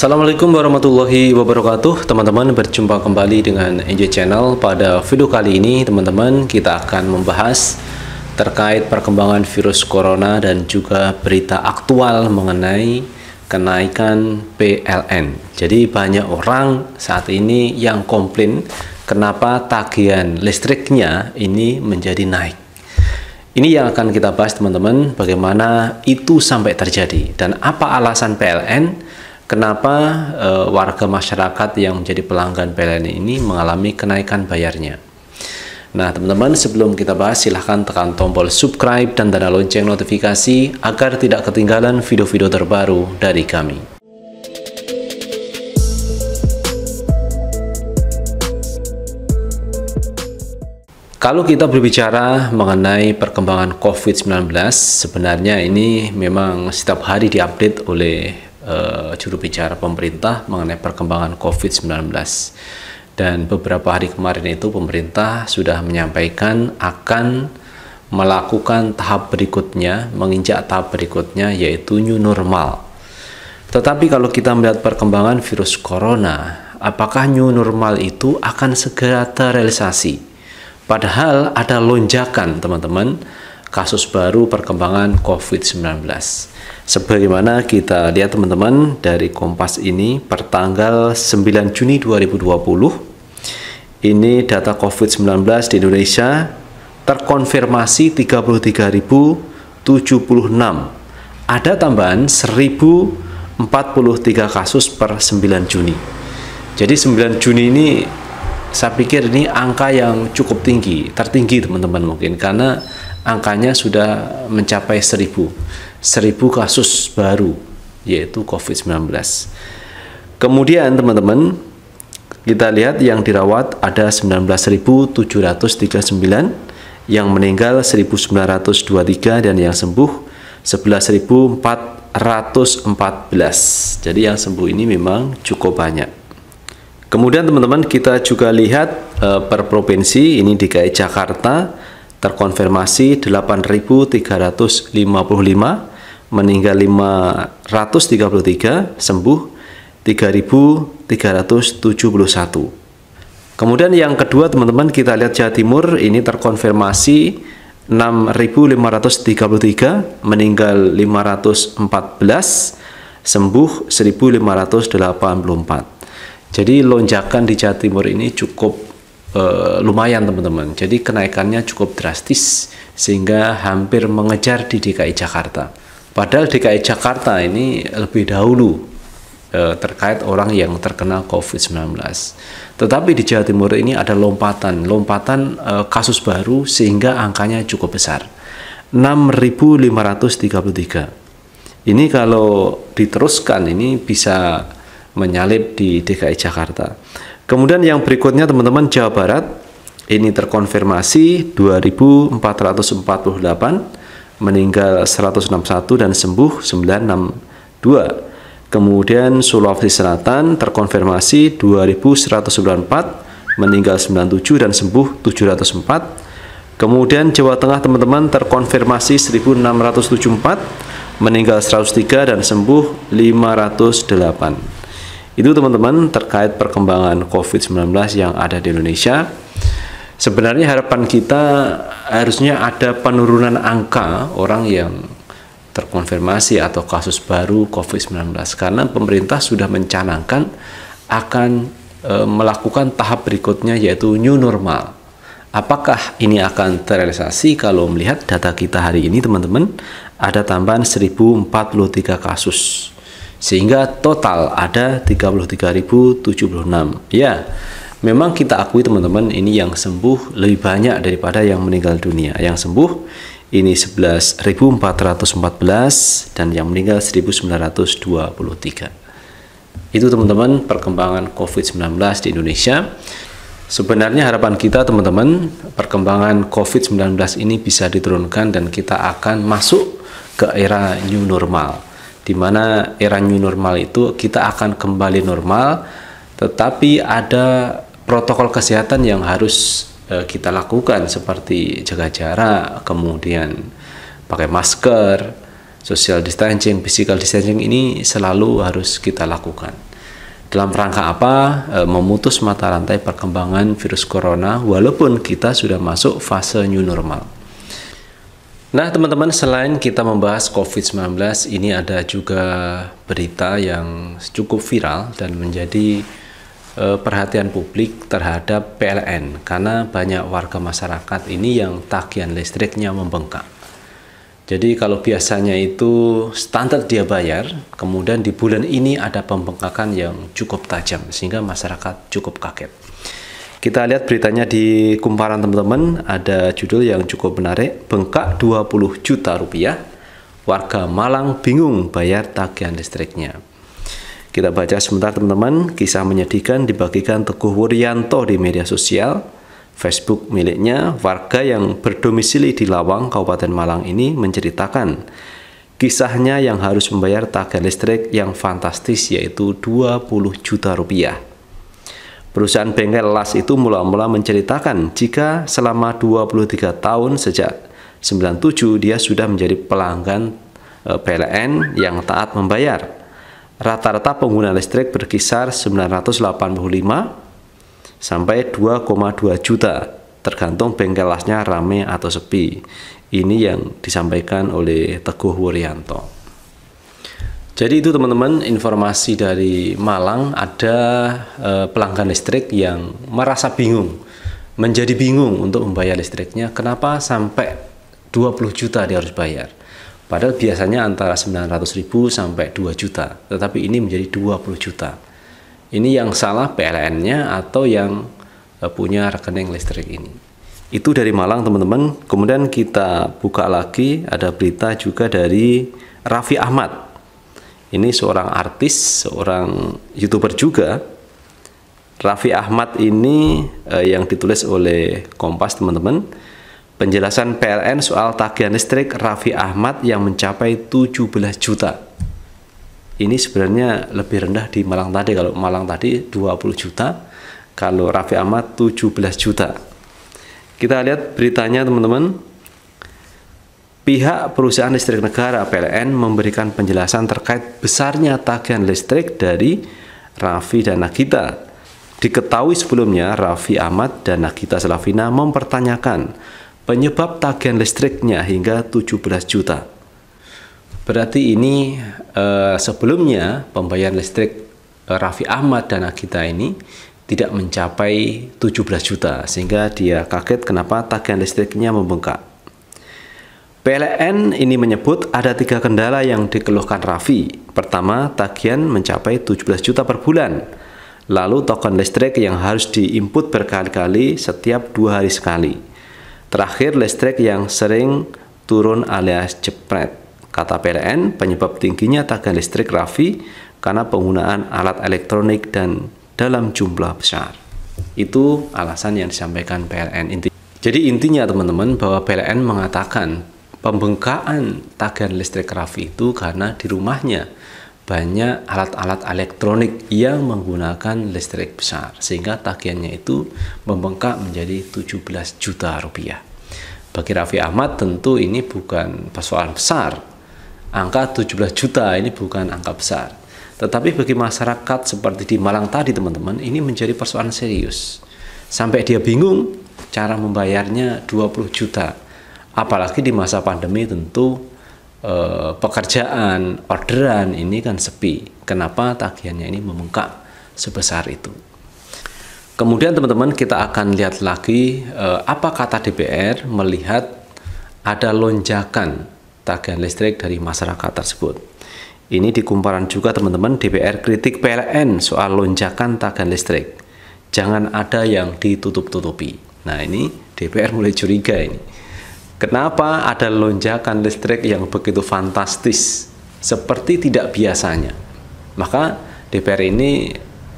Assalamualaikum warahmatullahi wabarakatuh Teman-teman berjumpa kembali dengan NJ Channel Pada video kali ini teman-teman kita akan membahas Terkait perkembangan virus corona dan juga berita aktual mengenai kenaikan PLN Jadi banyak orang saat ini yang komplain Kenapa tagihan listriknya ini menjadi naik ini yang akan kita bahas teman-teman, bagaimana itu sampai terjadi dan apa alasan PLN Kenapa e, warga masyarakat yang menjadi pelanggan PLN ini mengalami kenaikan bayarnya? Nah, teman-teman, sebelum kita bahas, silahkan tekan tombol subscribe dan tanda lonceng notifikasi agar tidak ketinggalan video-video terbaru dari kami. Kalau kita berbicara mengenai perkembangan COVID-19, sebenarnya ini memang setiap hari diupdate oleh uh, juru bicara pemerintah mengenai perkembangan COVID-19. Dan beberapa hari kemarin itu pemerintah sudah menyampaikan akan melakukan tahap berikutnya, menginjak tahap berikutnya yaitu new normal. Tetapi kalau kita melihat perkembangan virus corona, apakah new normal itu akan segera terrealisasi? Padahal ada lonjakan, teman-teman kasus baru perkembangan COVID-19. Sebagaimana kita lihat teman-teman dari Kompas ini tanggal 9 Juni 2020 ini data COVID-19 di Indonesia terkonfirmasi 33.076. Ada tambahan 1043 kasus per 9 Juni. Jadi 9 Juni ini saya pikir ini angka yang cukup tinggi, tertinggi teman-teman mungkin karena angkanya sudah mencapai 1000. 1000 kasus baru yaitu COVID-19. Kemudian teman-teman kita lihat yang dirawat ada 19.739, yang meninggal 1.923 dan yang sembuh 11.414. Jadi yang sembuh ini memang cukup banyak. Kemudian teman-teman kita juga lihat e, per provinsi ini DKI Jakarta terkonfirmasi 8.355, meninggal 533, sembuh 3.371. Kemudian yang kedua teman-teman kita lihat Jawa Timur ini terkonfirmasi 6.533, meninggal 514, sembuh 1.584. Jadi lonjakan di Jawa Timur ini cukup uh, lumayan teman-teman. Jadi kenaikannya cukup drastis sehingga hampir mengejar di DKI Jakarta. Padahal DKI Jakarta ini lebih dahulu uh, terkait orang yang terkena COVID-19. Tetapi di Jawa Timur ini ada lompatan, lompatan uh, kasus baru sehingga angkanya cukup besar. 6.533. Ini kalau diteruskan ini bisa menyalip di DKI Jakarta. Kemudian yang berikutnya teman-teman Jawa Barat ini terkonfirmasi 2448 meninggal 161 dan sembuh 962. Kemudian Sulawesi Selatan terkonfirmasi 2194 meninggal 97 dan sembuh 704. Kemudian Jawa Tengah teman-teman terkonfirmasi 1674 meninggal 103 dan sembuh 508. Itu teman-teman terkait perkembangan COVID-19 yang ada di Indonesia. Sebenarnya harapan kita harusnya ada penurunan angka orang yang terkonfirmasi atau kasus baru COVID-19 karena pemerintah sudah mencanangkan akan e, melakukan tahap berikutnya yaitu new normal. Apakah ini akan terrealisasi kalau melihat data kita hari ini teman-teman ada tambahan 1043 kasus sehingga total ada 33.076 ya memang kita akui teman-teman ini yang sembuh lebih banyak daripada yang meninggal dunia yang sembuh ini 11.414 dan yang meninggal 1.923 itu teman-teman perkembangan COVID-19 di Indonesia Sebenarnya harapan kita teman-teman, perkembangan COVID-19 ini bisa diturunkan dan kita akan masuk ke era new normal di mana era new normal itu kita akan kembali normal tetapi ada protokol kesehatan yang harus uh, kita lakukan seperti jaga jarak kemudian pakai masker social distancing physical distancing ini selalu harus kita lakukan dalam rangka apa e, memutus mata rantai perkembangan virus corona walaupun kita sudah masuk fase new normal Nah teman-teman selain kita membahas COVID-19 ini ada juga berita yang cukup viral dan menjadi uh, perhatian publik terhadap PLN karena banyak warga masyarakat ini yang tagihan listriknya membengkak. Jadi kalau biasanya itu standar dia bayar, kemudian di bulan ini ada pembengkakan yang cukup tajam sehingga masyarakat cukup kaget. Kita lihat beritanya di kumparan teman-teman, ada judul yang cukup menarik, bengkak 20 juta rupiah, warga Malang bingung bayar tagihan listriknya. Kita baca sebentar teman-teman, kisah menyedihkan dibagikan Teguh Wuryanto di media sosial. Facebook miliknya, warga yang berdomisili di Lawang, Kabupaten Malang ini menceritakan kisahnya yang harus membayar tagihan listrik yang fantastis yaitu 20 juta rupiah. Perusahaan bengkel Las itu mula-mula menceritakan jika selama 23 tahun sejak 97 dia sudah menjadi pelanggan eh, PLN yang taat membayar. Rata-rata pengguna listrik berkisar 985 sampai 2,2 juta, tergantung bengkel lasnya rame atau sepi. Ini yang disampaikan oleh Teguh Wuryanto. Jadi itu teman-teman informasi dari Malang ada eh, pelanggan listrik yang merasa bingung, menjadi bingung untuk membayar listriknya. Kenapa sampai 20 juta dia harus bayar? Padahal biasanya antara 900 ribu sampai 2 juta, tetapi ini menjadi 20 juta. Ini yang salah PLN-nya atau yang eh, punya rekening listrik ini. Itu dari Malang teman-teman. Kemudian kita buka lagi ada berita juga dari Raffi Ahmad ini seorang artis, seorang youtuber juga. Raffi Ahmad ini eh, yang ditulis oleh Kompas teman-teman. Penjelasan PLN soal tagihan listrik Raffi Ahmad yang mencapai 17 juta. Ini sebenarnya lebih rendah di Malang tadi. Kalau Malang tadi 20 juta, kalau Raffi Ahmad 17 juta. Kita lihat beritanya teman-teman. Pihak perusahaan listrik negara PLN memberikan penjelasan terkait besarnya tagihan listrik dari Raffi dan Nagita. Diketahui sebelumnya Raffi Ahmad dan Nagita Slavina mempertanyakan penyebab tagihan listriknya hingga 17 juta. Berarti ini eh, sebelumnya pembayaran listrik eh, Raffi Ahmad dan Nagita ini tidak mencapai 17 juta sehingga dia kaget kenapa tagihan listriknya membengkak. PLN ini menyebut ada tiga kendala yang dikeluhkan Raffi. Pertama, tagihan mencapai 17 juta per bulan. Lalu token listrik yang harus diinput berkali-kali setiap dua hari sekali. Terakhir, listrik yang sering turun alias jepret. Kata PLN, penyebab tingginya tagihan listrik Raffi karena penggunaan alat elektronik dan dalam jumlah besar. Itu alasan yang disampaikan PLN Jadi intinya teman-teman bahwa PLN mengatakan pembengkakan tagihan listrik Raffi itu karena di rumahnya banyak alat-alat elektronik yang menggunakan listrik besar sehingga tagihannya itu membengkak menjadi 17 juta rupiah. Bagi Raffi Ahmad tentu ini bukan persoalan besar. Angka 17 juta ini bukan angka besar. Tetapi bagi masyarakat seperti di Malang tadi teman-teman ini menjadi persoalan serius. Sampai dia bingung cara membayarnya 20 juta apalagi di masa pandemi tentu eh, pekerjaan orderan ini kan sepi kenapa tagihannya ini membengkak sebesar itu kemudian teman-teman kita akan lihat lagi eh, apa kata DPR melihat ada lonjakan tagihan listrik dari masyarakat tersebut ini di kumparan juga teman-teman DPR kritik PLN soal lonjakan tagihan listrik. Jangan ada yang ditutup-tutupi. Nah ini DPR mulai curiga ini Kenapa ada lonjakan listrik yang begitu fantastis seperti tidak biasanya? Maka DPR ini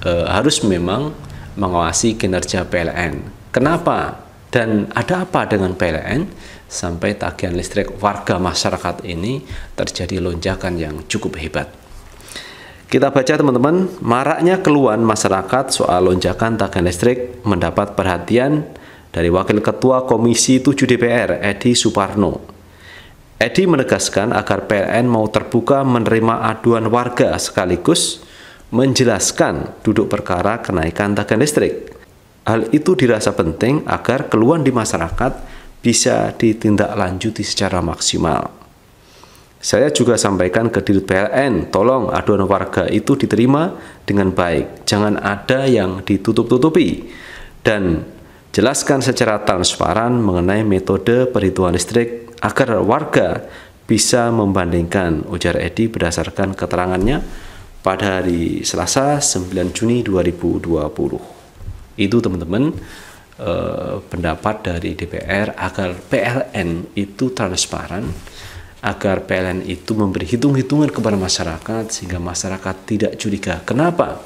e, harus memang mengawasi kinerja PLN. Kenapa? Dan ada apa dengan PLN sampai tagihan listrik warga masyarakat ini terjadi lonjakan yang cukup hebat? Kita baca teman-teman, maraknya keluhan masyarakat soal lonjakan tagihan listrik mendapat perhatian dari Wakil Ketua Komisi 7 DPR Edi Suparno. Edi menegaskan agar PLN mau terbuka menerima aduan warga sekaligus menjelaskan duduk perkara kenaikan tagihan listrik. Hal itu dirasa penting agar keluhan di masyarakat bisa ditindaklanjuti secara maksimal. Saya juga sampaikan ke Dirut PLN, tolong aduan warga itu diterima dengan baik. Jangan ada yang ditutup-tutupi. Dan Jelaskan secara transparan mengenai metode perhitungan listrik agar warga bisa membandingkan ujar Edi berdasarkan keterangannya pada hari Selasa 9 Juni 2020. Itu teman-teman eh, pendapat dari DPR agar PLN itu transparan, agar PLN itu memberi hitung-hitungan kepada masyarakat sehingga masyarakat tidak curiga. Kenapa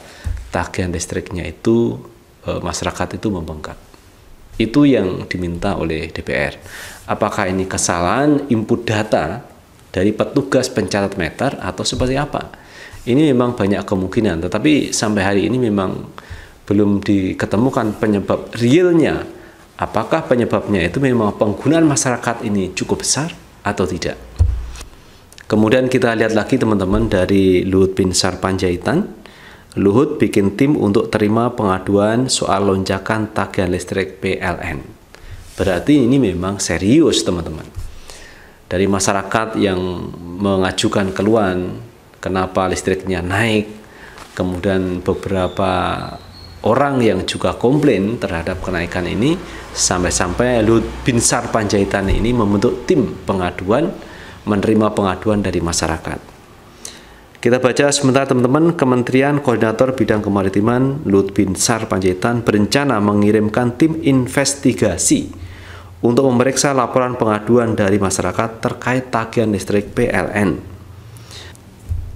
tagihan listriknya itu eh, masyarakat itu membengkak? Itu yang diminta oleh DPR. Apakah ini kesalahan input data dari petugas pencatat meter atau seperti apa? Ini memang banyak kemungkinan, tetapi sampai hari ini memang belum diketemukan penyebab realnya. Apakah penyebabnya itu memang penggunaan masyarakat ini cukup besar atau tidak? Kemudian kita lihat lagi teman-teman dari Luhut bin Sarpanjaitan Luhut bikin tim untuk terima pengaduan soal lonjakan tagihan listrik PLN. Berarti ini memang serius teman-teman. Dari masyarakat yang mengajukan keluhan kenapa listriknya naik, kemudian beberapa orang yang juga komplain terhadap kenaikan ini sampai-sampai Luhut Binsar Panjaitan ini membentuk tim pengaduan menerima pengaduan dari masyarakat. Kita baca sebentar teman-teman, Kementerian Koordinator Bidang Kemaritiman Lut Sar Panjaitan berencana mengirimkan tim investigasi untuk memeriksa laporan pengaduan dari masyarakat terkait tagihan listrik PLN.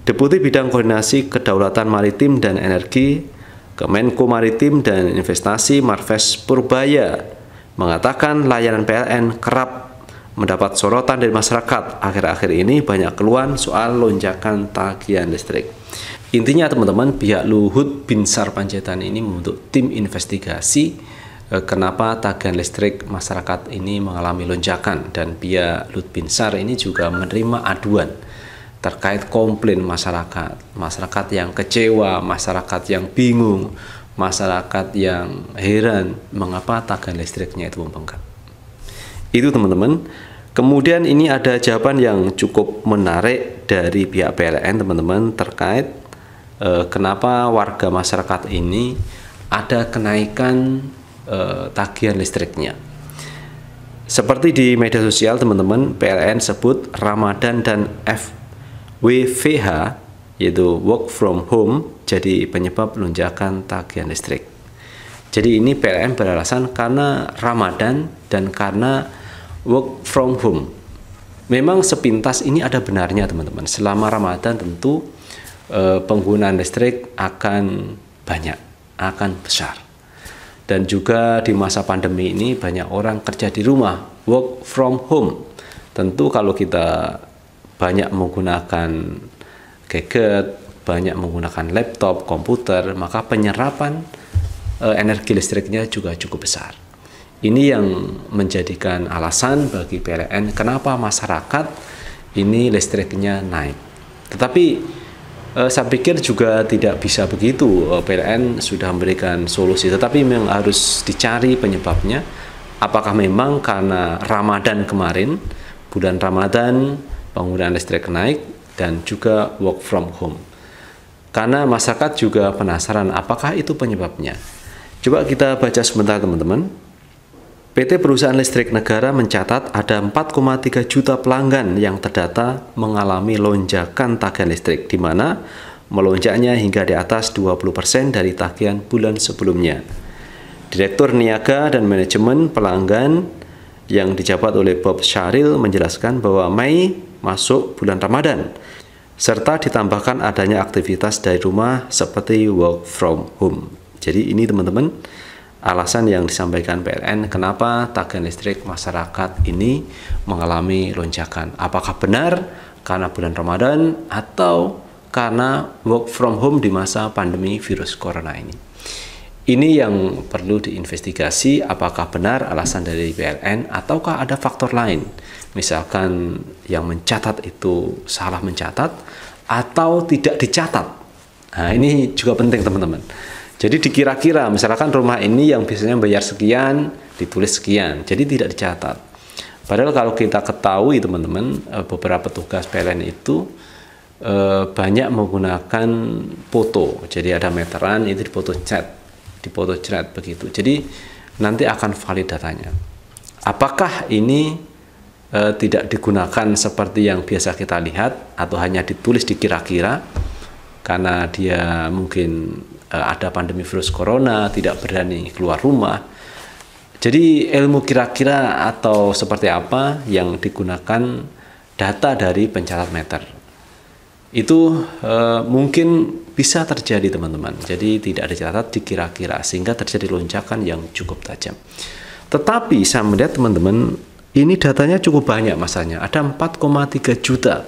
Deputi Bidang Koordinasi Kedaulatan Maritim dan Energi, Kemenko Maritim dan Investasi Marves Purbaya mengatakan layanan PLN kerap mendapat sorotan dari masyarakat. Akhir-akhir ini banyak keluhan soal lonjakan tagihan listrik. Intinya teman-teman, pihak Luhut Binsar Panjaitan ini membentuk tim investigasi eh, kenapa tagihan listrik masyarakat ini mengalami lonjakan dan pihak Luhut Binsar ini juga menerima aduan terkait komplain masyarakat, masyarakat yang kecewa, masyarakat yang bingung, masyarakat yang heran mengapa tagihan listriknya itu membengkak. Itu teman-teman. Kemudian ini ada jawaban yang cukup menarik dari pihak PLN teman-teman terkait eh, kenapa warga masyarakat ini ada kenaikan eh, tagihan listriknya. Seperti di media sosial teman-teman, PLN sebut Ramadan dan FWVH yaitu work from home jadi penyebab lonjakan tagihan listrik. Jadi ini PLN beralasan karena Ramadan dan karena work from home. Memang sepintas ini ada benarnya teman-teman. Selama Ramadan tentu eh, penggunaan listrik akan banyak, akan besar. Dan juga di masa pandemi ini banyak orang kerja di rumah, work from home. Tentu kalau kita banyak menggunakan gadget, banyak menggunakan laptop, komputer, maka penyerapan eh, energi listriknya juga cukup besar. Ini yang menjadikan alasan bagi PLN kenapa masyarakat ini listriknya naik. Tetapi eh, saya pikir juga tidak bisa begitu. Eh, PLN sudah memberikan solusi, tetapi memang harus dicari penyebabnya. Apakah memang karena Ramadan kemarin, bulan Ramadan penggunaan listrik naik dan juga work from home. Karena masyarakat juga penasaran apakah itu penyebabnya. Coba kita baca sebentar teman-teman. PT Perusahaan Listrik Negara mencatat ada 4,3 juta pelanggan yang terdata mengalami lonjakan tagihan listrik, di mana melonjaknya hingga di atas 20% dari tagihan bulan sebelumnya. Direktur Niaga dan Manajemen Pelanggan yang dijabat oleh Bob Syaril menjelaskan bahwa Mei masuk bulan Ramadan, serta ditambahkan adanya aktivitas dari rumah seperti work from home. Jadi ini teman-teman, alasan yang disampaikan PLN kenapa tagihan listrik masyarakat ini mengalami lonjakan. Apakah benar karena bulan Ramadan atau karena work from home di masa pandemi virus corona ini? Ini yang perlu diinvestigasi apakah benar alasan dari PLN ataukah ada faktor lain. Misalkan yang mencatat itu salah mencatat atau tidak dicatat. Nah, ini juga penting teman-teman. Jadi dikira-kira, misalkan rumah ini yang biasanya bayar sekian, ditulis sekian. Jadi tidak dicatat. Padahal kalau kita ketahui teman-teman, eh, beberapa tugas PLN itu eh, banyak menggunakan foto. Jadi ada meteran itu dipoto cat, dipoto cat begitu. Jadi nanti akan valid datanya. Apakah ini eh, tidak digunakan seperti yang biasa kita lihat atau hanya ditulis dikira-kira karena dia mungkin Eh, ada pandemi virus corona, tidak berani keluar rumah. Jadi ilmu kira-kira atau seperti apa yang digunakan data dari pencatat meter. Itu eh, mungkin bisa terjadi teman-teman. Jadi tidak ada catatan dikira-kira sehingga terjadi lonjakan yang cukup tajam. Tetapi saya melihat teman-teman ini datanya cukup banyak masanya. Ada 4,3 juta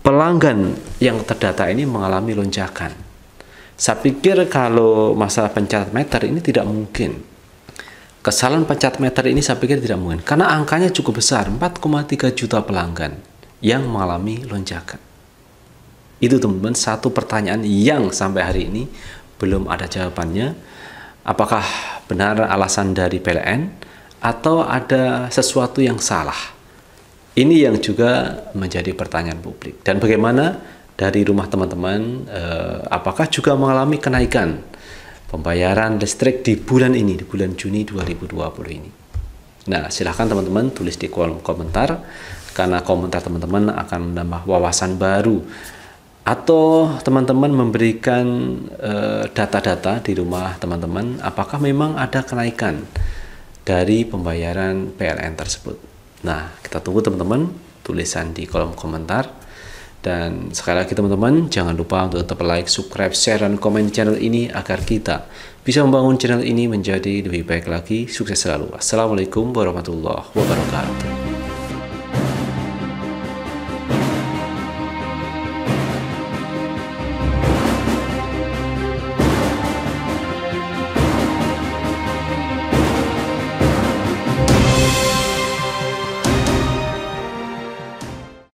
pelanggan yang terdata ini mengalami lonjakan saya pikir kalau masalah pencatat meter ini tidak mungkin. Kesalahan pencatat meter ini saya pikir tidak mungkin karena angkanya cukup besar, 4,3 juta pelanggan yang mengalami lonjakan. Itu teman-teman satu pertanyaan yang sampai hari ini belum ada jawabannya. Apakah benar alasan dari PLN atau ada sesuatu yang salah? Ini yang juga menjadi pertanyaan publik. Dan bagaimana dari rumah teman-teman, eh, apakah juga mengalami kenaikan pembayaran listrik di bulan ini, di bulan Juni 2020 ini? Nah, silahkan teman-teman tulis di kolom komentar, karena komentar teman-teman akan menambah wawasan baru. Atau teman-teman memberikan eh, data-data uh, di rumah teman-teman, apakah memang ada kenaikan dari pembayaran PLN tersebut? Nah, kita tunggu teman-teman tulisan di kolom komentar. Dan sekali lagi teman-teman, jangan lupa untuk tetap like, subscribe, share, dan komen channel ini agar kita bisa membangun channel ini menjadi lebih baik lagi. Sukses selalu. Assalamualaikum warahmatullahi wabarakatuh.